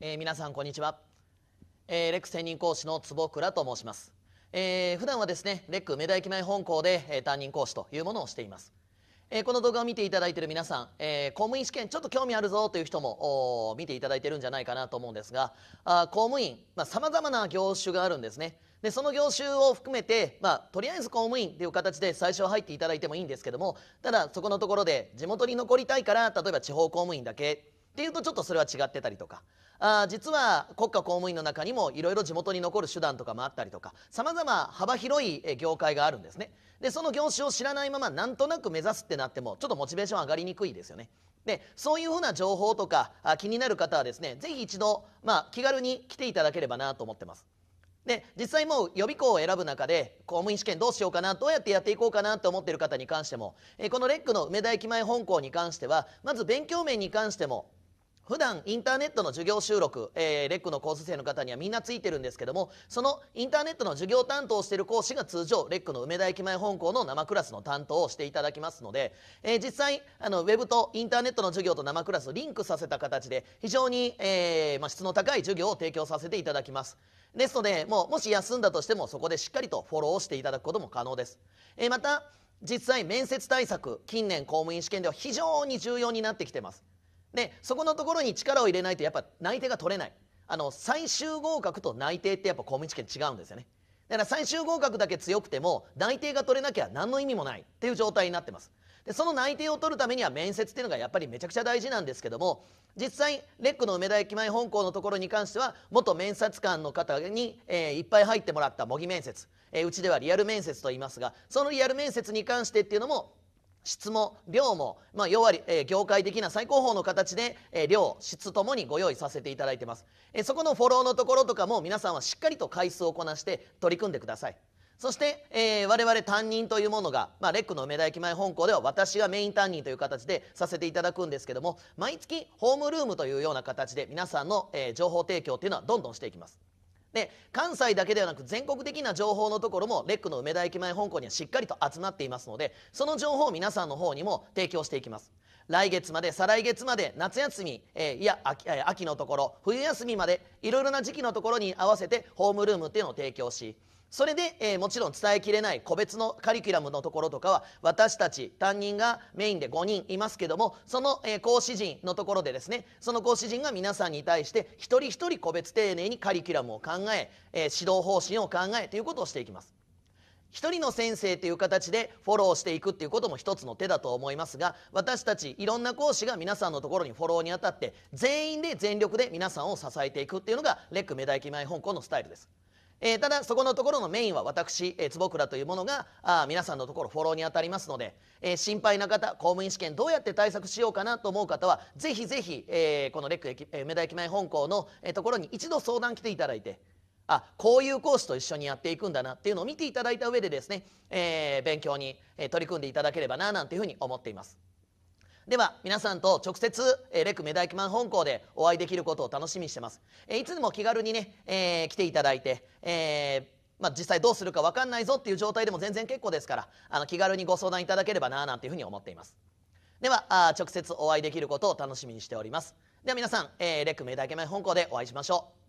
えー、皆さんこんにちは、えー、レック専任講師の坪倉と申します、えー、普段はですねレック目田駅前本校で、えー、担任講師というものをしています、えー、この動画を見ていただいている皆さん、えー、公務員試験ちょっと興味あるぞという人も見ていただいているんじゃないかなと思うんですがあ公務員さまざ、まあ、な業種があるんですねでその業種を含めて、まあ、とりあえず公務員という形で最初は入っていただいてもいいんですけどもただそこのところで地元に残りたいから例えば地方公務員だけっていうとちょっとそれは違ってたりとかあ実は国家公務員の中にもいろいろ地元に残る手段とかもあったりとかさまざま幅広い業界があるんですねでその業種を知らないままなんとなく目指すってなってもちょっとモチベーション上がりにくいですよねでそういうふうな情報とかあ気になる方はですね是非一度、まあ、気軽に来ていただければなと思ってますで実際もう予備校を選ぶ中で公務員試験どうしようかなどうやってやっていこうかなと思ってる方に関しても、えこのレックの梅田駅前本校に関してはまず勉強面に関しても普段インターネットの授業収録、えー、レックのコース生の方にはみんなついてるんですけどもそのインターネットの授業担当をしている講師が通常レックの梅田駅前本校の生クラスの担当をしていただきますので、えー、実際あのウェブとインターネットの授業と生クラスをリンクさせた形で非常に、えー、まあ、質の高い授業を提供させていただきます。ですのでもうもし休んだとしてもそこでしっかりとフォローをしていただくことも可能です。えまた実際面接対策近年公務員試験では非常に重要になってきてます。でそこのところに力を入れないとやっぱ内定が取れないあの最終合格と内定ってやっぱ公務員試験違うんですよねだから最終合格だけ強くても内定が取れなきゃ何の意味もないっていう状態になってますでその内定を取るためには面接っていうのがやっぱりめちゃくちゃ大事なんですけども実際レックの梅田駅前本校のところに関しては元面接官の方に、えー、いっぱい入ってもらった模擬面接、えー、うちではリアル面接と言いますがそのリアル面接に関してっていうのも質も量も、まあ、要は、えー、業界的な最高峰の形で、えー、量質ともにご用意させていただいてます、えー、そこのフォローのところとかも皆さんはしっかりと回数をこなして取り組んでくださいそして、えー、我々担任というものが、まあ、レックの梅田駅前本校では私がメイン担任という形でさせていただくんですけども毎月ホームルームというような形で皆さんの、えー、情報提供というのはどんどんしていきますで関西だけではなく全国的な情報のところもレックの梅田駅前本校にはしっかりと集まっていますのでその情報を皆さんの方にも提供していきます来月まで再来月まで夏休み、えー、いや秋,、秋のところ冬休みまでいろいろな時期のところに合わせてホームルームっていうのを提供しそれで、えー、もちろん伝えきれない個別のカリキュラムのところとかは私たち担任がメインで5人いますけどもその、えー、講師陣のところでですねその講師陣が皆さんに対して一人一人個別丁寧にカリキュラムを考ええー、指導方針を考えということをしていきます。一人の先生という形でフォローしていくっていうことも一つの手だと思いますが私たちいろんな講師が皆さんのところにフォローにあたって全員で全力で皆さんを支えていくっていうのがレックメダイキ前香港のスタイルです。えー、ただそこのところのメインは私、えー、坪倉というものがあ皆さんのところフォローに当たりますので、えー、心配な方公務員試験どうやって対策しようかなと思う方はぜひぜひ、えー、このレック駅、えー、梅田駅前本校の、えー、ところに一度相談来ていただいてあこういう講師と一緒にやっていくんだなっていうのを見ていただいた上でですね、えー、勉強に取り組んでいただければななんていうふうに思っています。では皆さんと直接、えー、レクメダイキマン本校でお会いできることを楽しみにしてます、えー、いつでも気軽にね、えー、来ていただいて、えまあ、実際どうするか分かんないぞっていう状態でも全然結構ですからあの気軽にご相談いただければななんていうふうに思っていますではあ直接お会いできることを楽しみにしておりますでは皆さん、えレクメダイキマン本校でお会いしましょう